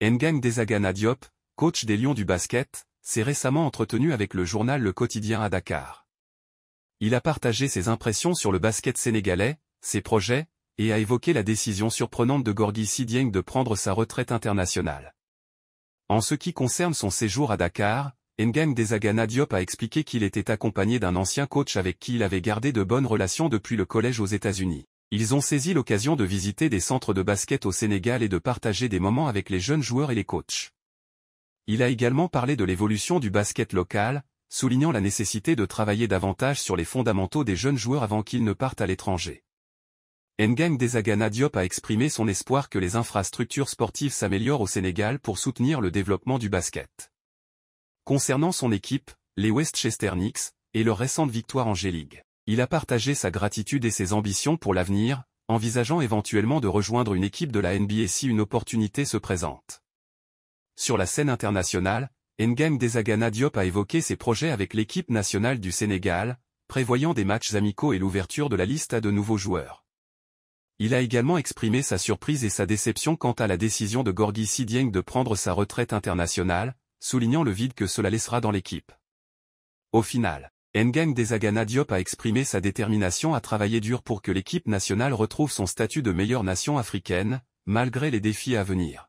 Ngang Desagana Diop, coach des Lions du basket, s'est récemment entretenu avec le journal Le Quotidien à Dakar. Il a partagé ses impressions sur le basket sénégalais, ses projets, et a évoqué la décision surprenante de Gorgui Sidieng de prendre sa retraite internationale. En ce qui concerne son séjour à Dakar, Ngang Desagana Diop a expliqué qu'il était accompagné d'un ancien coach avec qui il avait gardé de bonnes relations depuis le collège aux États-Unis. Ils ont saisi l'occasion de visiter des centres de basket au Sénégal et de partager des moments avec les jeunes joueurs et les coachs. Il a également parlé de l'évolution du basket local, soulignant la nécessité de travailler davantage sur les fondamentaux des jeunes joueurs avant qu'ils ne partent à l'étranger. Ngang Desagana Diop a exprimé son espoir que les infrastructures sportives s'améliorent au Sénégal pour soutenir le développement du basket. Concernant son équipe, les Westchester Knicks, et leur récente victoire en G-League il a partagé sa gratitude et ses ambitions pour l'avenir, envisageant éventuellement de rejoindre une équipe de la NBA si une opportunité se présente. Sur la scène internationale, Ngang Desagana Diop a évoqué ses projets avec l'équipe nationale du Sénégal, prévoyant des matchs amicaux et l'ouverture de la liste à de nouveaux joueurs. Il a également exprimé sa surprise et sa déception quant à la décision de Gorgi Sidieng de prendre sa retraite internationale, soulignant le vide que cela laissera dans l'équipe. Au final, Ngang Desagana Diop a exprimé sa détermination à travailler dur pour que l'équipe nationale retrouve son statut de meilleure nation africaine, malgré les défis à venir.